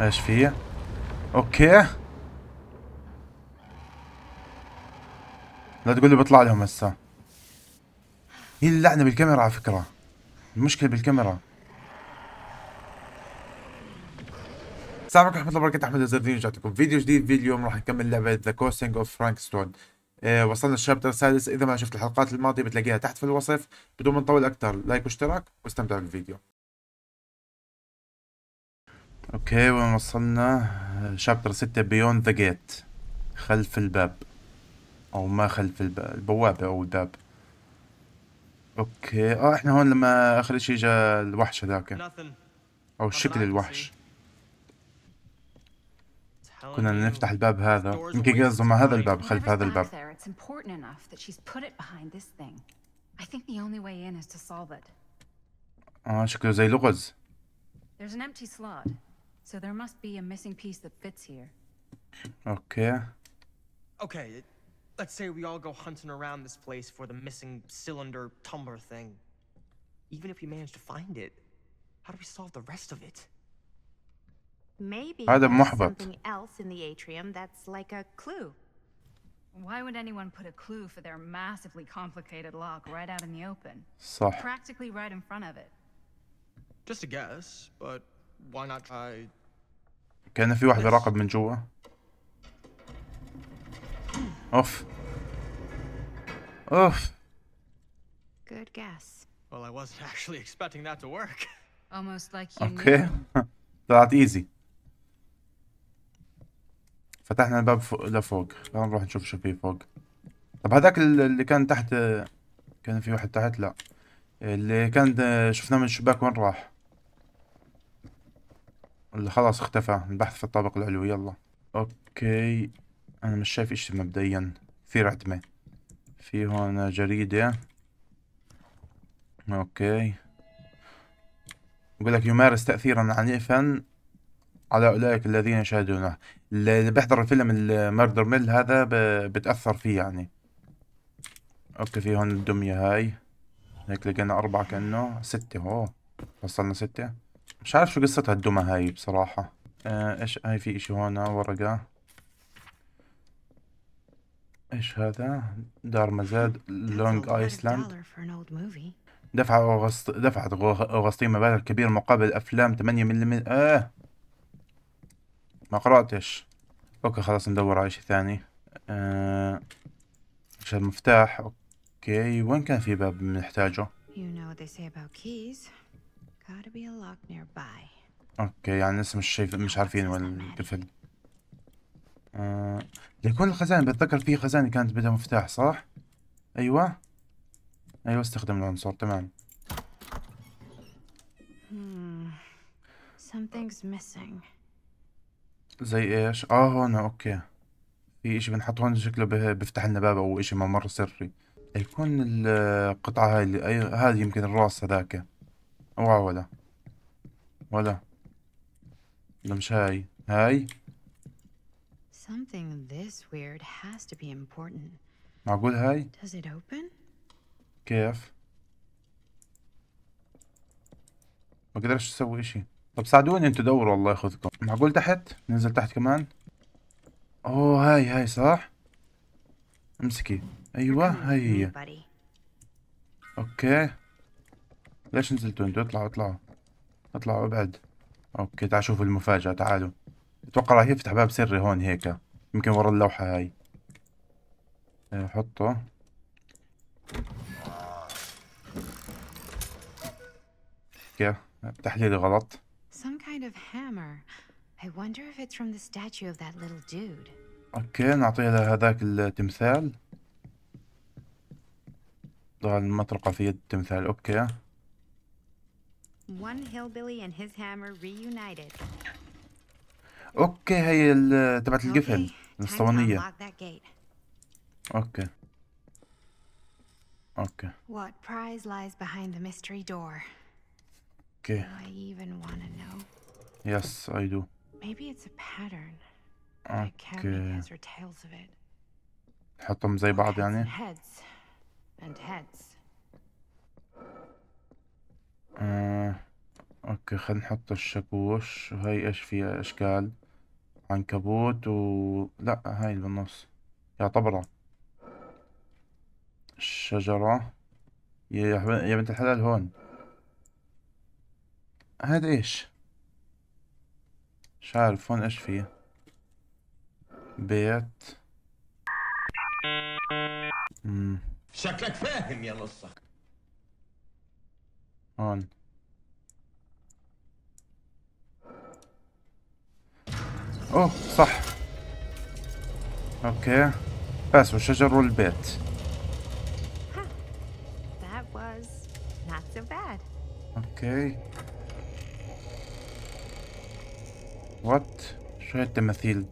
ايش فيه اوكي لا تقول لي بطلع لهم هسه هي اللعنه بالكاميرا على فكره المشكله بالكاميرا السلام عليكم ورحمه الله وبركاته احمد الزردين رجعتكم فيديو جديد فيديو اليوم راح نكمل لعبه ذا كوستنج اوف فرانك ستون وصلنا الشابتر السادس اذا ما شفت الحلقات الماضيه بتلاقيها تحت في الوصف بدون ما نطول اكثر لايك واشتراك واستمتعوا بالفيديو اوكي وين وصلنا شابتر ستة بيوند ذا جيت خلف الباب او ما خلف الباب البوابة او الباب اوكي اه احنا هون لما اخر شيء جا الوحش هذاك او شكل الوحش كنا نفتح الباب هذا يمكن قصده مع هذا الباب خلف هذا الباب اه شكله زي لغز There's an empty slot. So there must be a missing piece that fits here. Okay. Okay, let's say we all go hunting around this place for the missing cylinder tumbler thing. Even if we manage to find it, how do we solve the rest of it? Maybe هذا محبط. something else in the atrium that's like a clue. Why would anyone put a clue for their massively complicated lock right out in the open? صح. Practically right in front of it. Just a guess, but كان في واحد يراقب من جوا اوف اوف Good guess. Well, I wasn't actually expecting that to work. Almost like you okay. طلعت ايزي فتحنا الباب فوق لفوق خلينا نروح نشوف شو في فوق طب هذاك اللي كان تحت كان في واحد تحت لا اللي كان شفناه من الشباك وين راح اللي خلاص اختفى البحث في الطابق العلوي يلا اوكي انا مش شايف اشي مبدئيا في عتمة في هون جريدة اوكي بقول لك يمارس تأثيرا عنيفا على أولئك الذين يشاهدونه اللي بيحضر الفيلم المردر ميل هذا بتأثر فيه يعني اوكي في هون الدمية هاي هيك لقينا أربعة كأنه ستة هو وصلنا ستة مش عارف شو قصة هالدمى هاي بصراحة آه، ايش هاي في اشي هون ورقة ايش هذا دار مزاد لونج ايسلاند دفع أغسط... دفعت اوغسطين مبالغ كبيرة مقابل أفلام 8 ملم آه ما قرأتش أوكي خلاص ندور على اشي ثاني آه... إيش المفتاح أوكي وين كان في باب بنحتاجه؟ you know اوكي يعني لسه مش شايف مش عارفين وين القفل آه يكون الخزانة بتذكر في خزانة كانت بدها مفتاح صح؟ ايوه ايوه استخدم العنصر تمام hmm. زي ايش؟ اه هون اوكي في اشي بنحط هون شكله بيفتح لنا باب او اشي ممر سري يكون القطعة هاي اللي هذه يمكن الراس هذاك اوعى ولا ولا لا مش هاي هاي Something this weird has to be important. معقول هاي؟ Does it open? كيف؟ ما قدرش اسوي اشي طب ساعدوني انتوا دوروا الله ياخذكم معقول تحت؟ ننزل تحت كمان؟ اوه هاي هاي صح؟ امسكي ايوه هاي هي اوكي ليش نزلتوا انتوا اطلعوا اطلعوا اطلعوا ابعد اوكي تعال شوفوا المفاجأة تعالوا اتوقع راح يفتح باب سري هون هيك يمكن ورا اللوحة هاي آه، حطه اوكي تحليلي غلط Some kind of hammer. I wonder if it's from the statue of that little dude. اوكي نعطيها لهذاك التمثال ضع المطرقة في يد التمثال اوكي One hillbilly and his hammer reunited. اوكي هي تبعت الجفن الاسطوانية. اوكي. اوكي. What prize lies behind the mystery door? Okay. Do I even want to know? Yes, I do. Maybe it's a pattern. Okay. نحطهم زي بعض يعني. Heads and heads. آه. اوكي خلينا نحط الشاكوش وهي ايش فيها اشكال عنكبوت و لا هاي اللي بالنص طبرة الشجرة يا يا بنت الحلال هون هاد ايش مش عارف هون ايش فيه بيت شكلك فاهم يا نصك on. اوه صح اوكي بس والشجر والبيت اوكي وات شو هالتماثيل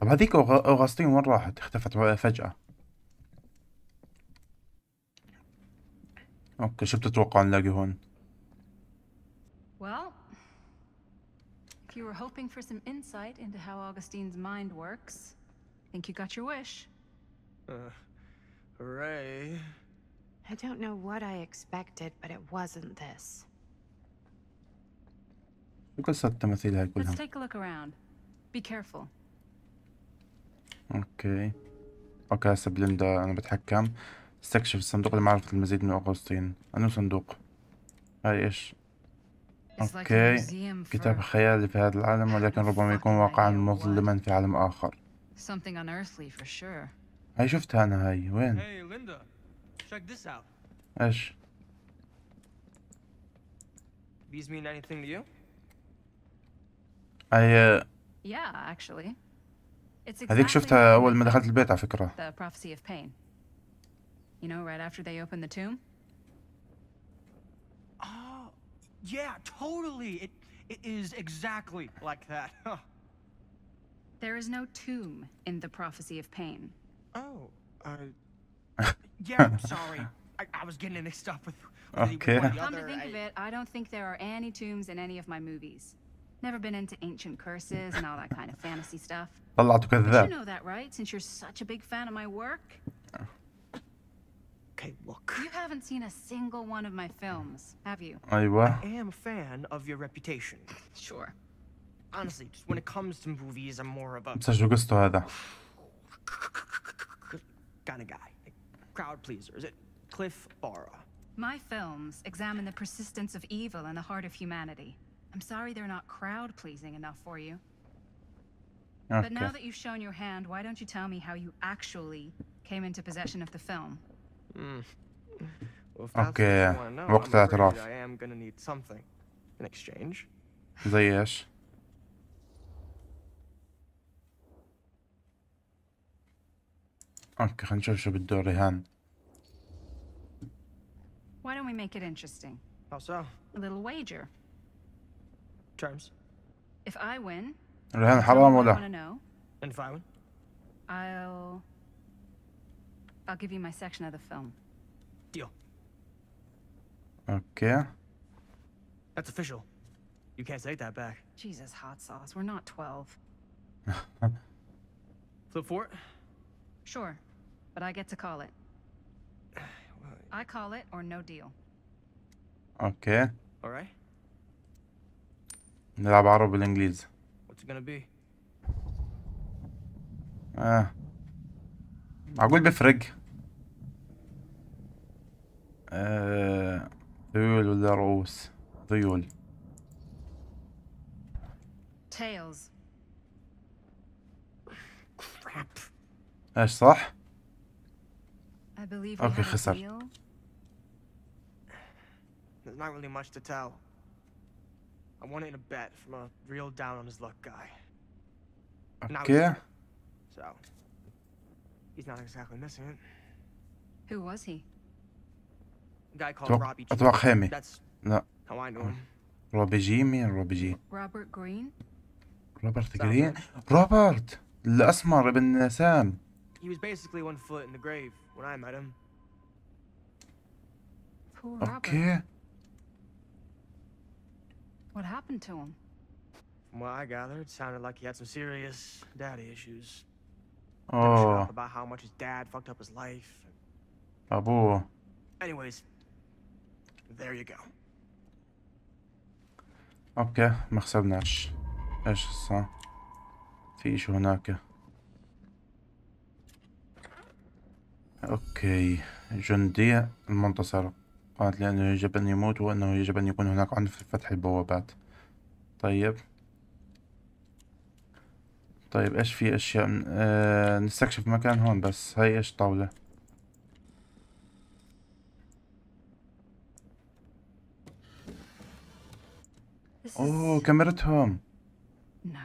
طب هذيك أغسطين وين راحت اختفت فجأة اوكي شو بتتوقع نلاقي هون؟ Well, if you were hoping for some insight into how Augustine's mind works, I think you got your wish. Uh, hooray. I don't know what I expected, but it wasn't this. Let's take a look around. Be careful. Okay. Okay, اوكي. اوكي هسه بليندا انا بتحكم. استكشف الصندوق لمعرفة المزيد من أغسطين أنه صندوق هاي إيش أوكي كتاب خيالي في هذا العالم ولكن ربما يكون واقعا مظلما في عالم آخر هاي شفتها أنا هاي وين إيش هاي آه، هذيك شفتها أول ما دخلت البيت على فكرة. You know, right after they open the tomb? Oh, yeah, totally. It, it is exactly like that. there is no tomb in the Prophecy of Pain. Oh, uh... yeah, I'm sorry. I, I was getting mixed up with... okay. Come to think I... of it, I don't think there are any tombs in any of my movies. Never been into ancient curses and all that kind of fantasy stuff. you know that, right? Since you're such a big fan of my work. Okay, look. You haven't seen a single one of my films, have you? I am a fan of your reputation. Sure. Honestly, just when it comes to movies, I'm more of a... kind of guy. crowd pleaser. Is it Cliff Barra? My films examine the persistence of evil in the heart of humanity. I'm sorry they're not crowd pleasing enough for you. Okay. But now that you've shown your hand, why don't you tell me how you actually came into possession of the film? اوكي وقت الاعتراف زي ايش؟ اوكي خلينا نشوف شو بده رهان Why don't we make it interesting? How so? A little wager. Terms. If I win, رهان حرام ولا؟ And if I win? I'll I'll give you my section of the film. Deal. Okay. That's official. You can't take that back. Jesus, hot sauce. We're not 12. Flip for it? Sure. But I get to call it. I call it or no deal. Okay. Alright. نلعب عربي What's it gonna be? I'll will be Frig. ذيول ولا رؤوس ذيول tails ايش صح اوكي خسر There's not really much to tell. I wanted a bet from a real down on his luck guy. Okay. So, he's not exactly missing it. Who was he? guy called Robbie how I know him. روبي جي مين روبي جي؟ Robert? جرين روبرت جرين روبرت الأسمر ابن سام He was basically one foot in the grave when I met him. Poor Robert. What happened to him? From what I gathered, it sounded like he had some serious daddy issues. Oh. About how much his dad fucked up his life. أبوه. Anyways, There you go. اوكي ما خسرناش ايش صار في اشي هناك اوكي جندي المنتصر قالت لي انه يجب ان يموت وانه يجب ان يكون هناك عنف في فتح البوابات طيب طيب ايش في اشياء آه نستكشف مكان هون بس هاي ايش طاولة This oh, is... camera Tom. No.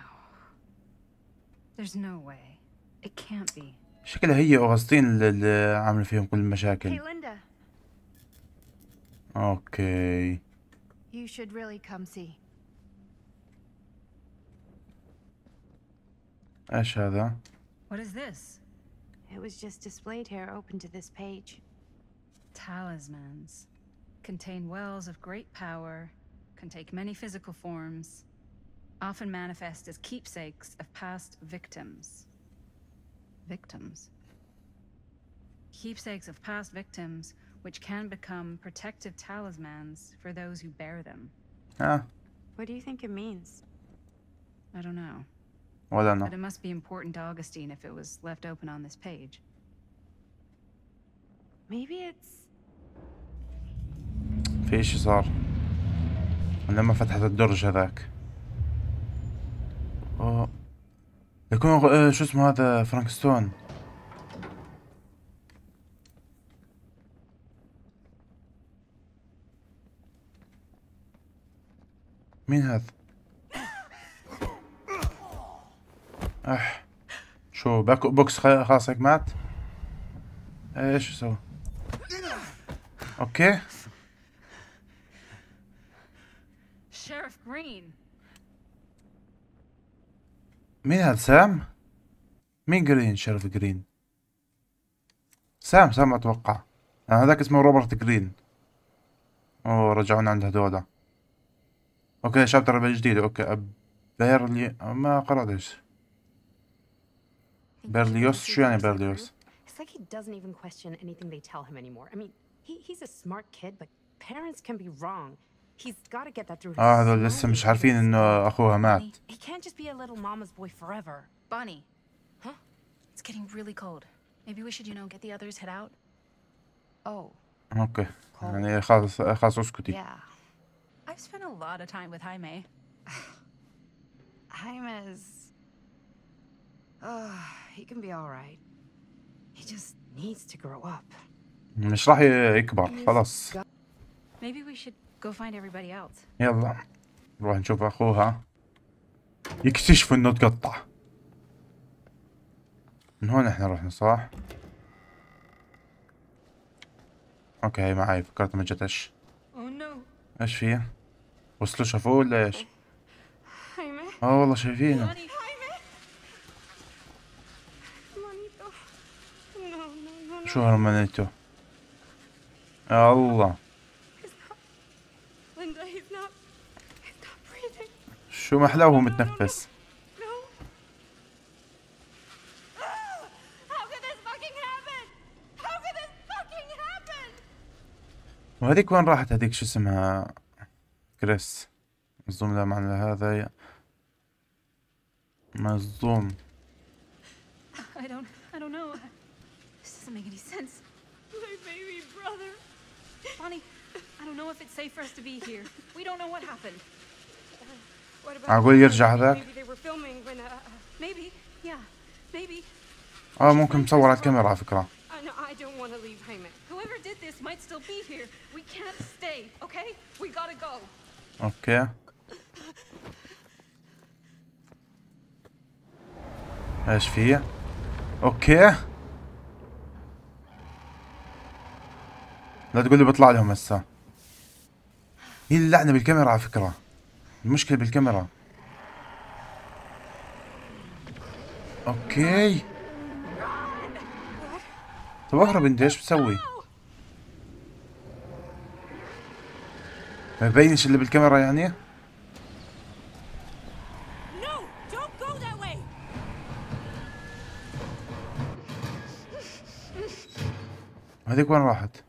There's no way. It can't be. شكلها هي أغسطين اللي عاملة فيهم كل المشاكل. Hey, Linda. Okay. You should really come see. ايش هذا؟ What is this? It was just displayed here open to this page. Talismans. Contain wells of great power can take many physical forms, often manifest as keepsakes of past victims. Victims? Keepsakes of past victims, which can become protective talismans for those who bear them. Ah. What do you think it means? I don't know. Well, I don't know. But it must be important to Augustine if it was left open on this page. Maybe it's... is are لما فتحت الدرج هذاك أوه. يكون إيه، شو اسمه هذا فرانكستون مين هذا اح شو باكو بوكس خلاص هيك مات ايش اسوي اوكي مين هذا سام مين جرين شرف جرين سام سام اتوقع آه، هذاك اسمه روبرت جرين اوه رجعونا عند هذولا اوكي شابتر جديد اوكي بيرلي ما قرأت ايش بيرليوس شو يعني بيرليوس like he doesn't even question anything they tell him anymore. I mean, he, he's a smart kid, but parents can be wrong. اه هذول لسه مش عارفين انه اخوها مات He can't just be a little mama's boy forever. Bunny. Huh? It's getting really cold. Maybe we should, you know, get the others head out. Oh. اوكي يعني خلاص خلاص اسكتي. Yeah. I've spent a lot of time with Jaime. Jaime's Oh, he can be all right. He just needs to grow up. مش راح يكبر خلاص. Maybe we should Go find everybody else. يلا نروح نشوف اخوها يكتشف انه تقطع من هون احنا رحنا صح اوكي هي معي فكرت ما جتش oh, ايش في وصلوا شافوه ولا ايش اه والله شايفينه شو هرمانيتو يا الله شو محلاه هو متنفس وهذيك وين راحت هذيك شو اسمها كريس مظلوم لا معنى لهذا مظلوم I don't know. This doesn't make any sense. My baby brother. Bonnie, I don't know if it's safe for us to be here. We don't know what happened. معقول يرجع هذاك uh, اه ممكن مصور على الكاميرا على فكرة اوكي uh, ايش في اوكي لا تقول لي بيطلع لهم هسه هي اللعنة بالكاميرا على فكرة المشكلة بالكاميرا اوكي طب اهرب انت ايش بتسوي؟ ما يبينش اللي بالكاميرا يعني؟ هذيك وين راحت؟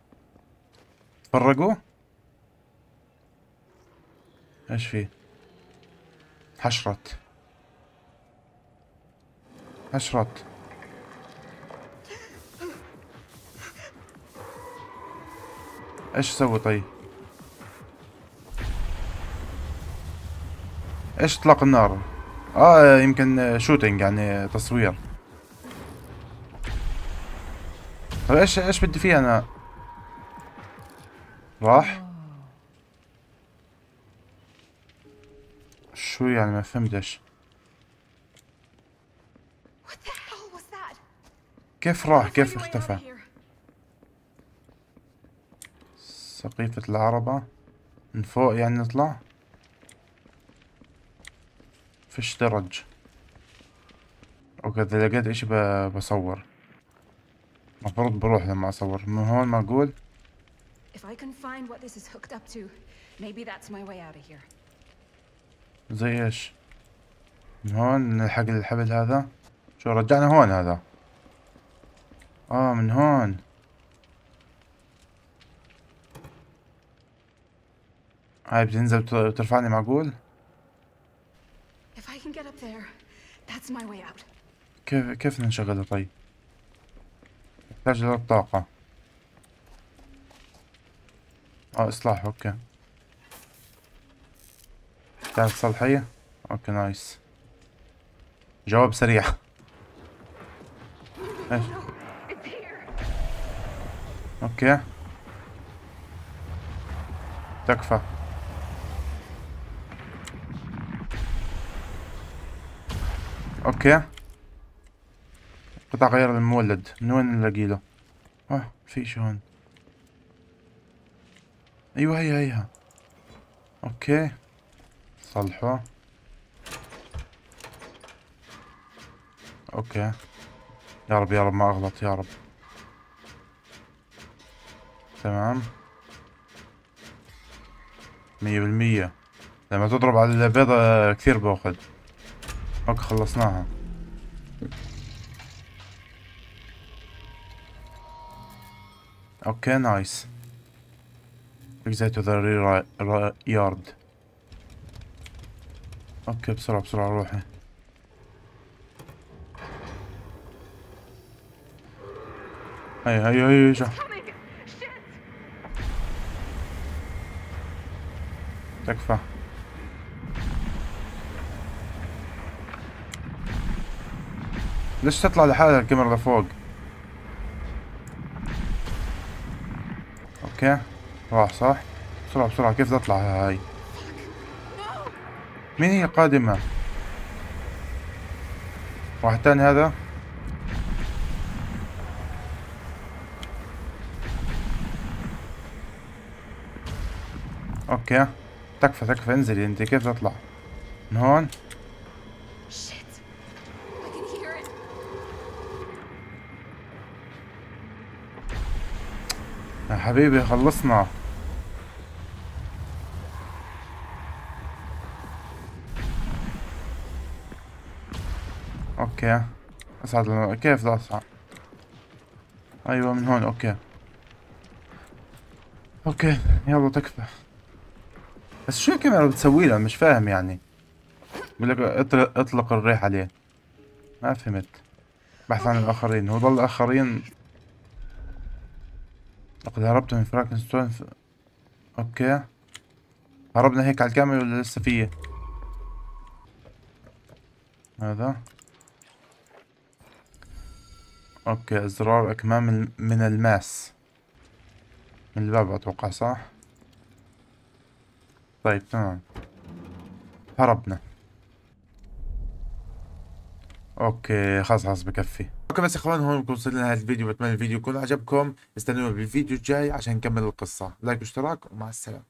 تفرقوا؟ ايش فيه؟ حشرت حشرت ايش اسوي طيب ايش اطلاق النار اه يمكن شوتينج يعني تصوير طيب ايش ايش بدي فيه انا راح شو يعني ما فهمتش كيف راح كيف اختفى سقيفة العربة من فوق يعني نطلع فيش درج اوكي اذا لقيت اشي بصور المفروض بروح لما اصور من هون ما اقول If I can find what this is hooked up to, maybe that's my way out of here. زي ايش من هون نلحق الحبل هذا شو رجعنا هون هذا اه من هون هاي بتنزل وترفعني معقول كيف كيف نشغلها طيب نحتاج للطاقة اه اصلاح اوكي تعرف صلحية؟ اوكي نايس جواب سريع ايش؟ اوكي تكفى اوكي قطع غير المولد من وين نلاقي له اه في شو هون ايوه هيا هيا اوكي صلحه اوكي يا رب يا رب ما اغلط يا رب تمام مية بالمية لما تضرب على البيضة كثير باخذ اوكي خلصناها اوكي نايس exit ذا the rear اوكي بسرعة بسرعة روحي هاي أيوه، هاي أيوه، هاي أيوه، هاي تكفى ليش تطلع لحالها الكاميرا لفوق اوكي راح صح بسرعة بسرعة كيف تطلع هاي مين هي قادمة واحد تاني هذا اوكي تكفى تكفى انزلي انت كيف تطلع من هون يا حبيبي خلصنا اوكي اصعد كيف بدي اصعد ايوه من هون اوكي اوكي يلا تكفى بس شو الكاميرا بتسوي لها مش فاهم يعني بقول لك اطلق, اطلق الريح عليه ما فهمت بحث عن الاخرين هو ضل الاخرين لقد هربت من فراكنستون ف... اوكي هربنا هيك على الكاميرا ولا لسه فيه هذا اوكي ازرار اكمام من الماس من الباب اتوقع صح طيب تمام هربنا اوكي خلاص خلاص بكفي اوكي بس يا اخوان هون بكون وصلنا لنهايه الفيديو بتمنى الفيديو يكون عجبكم استنونا بالفيديو الجاي عشان نكمل القصه لايك واشتراك ومع السلامه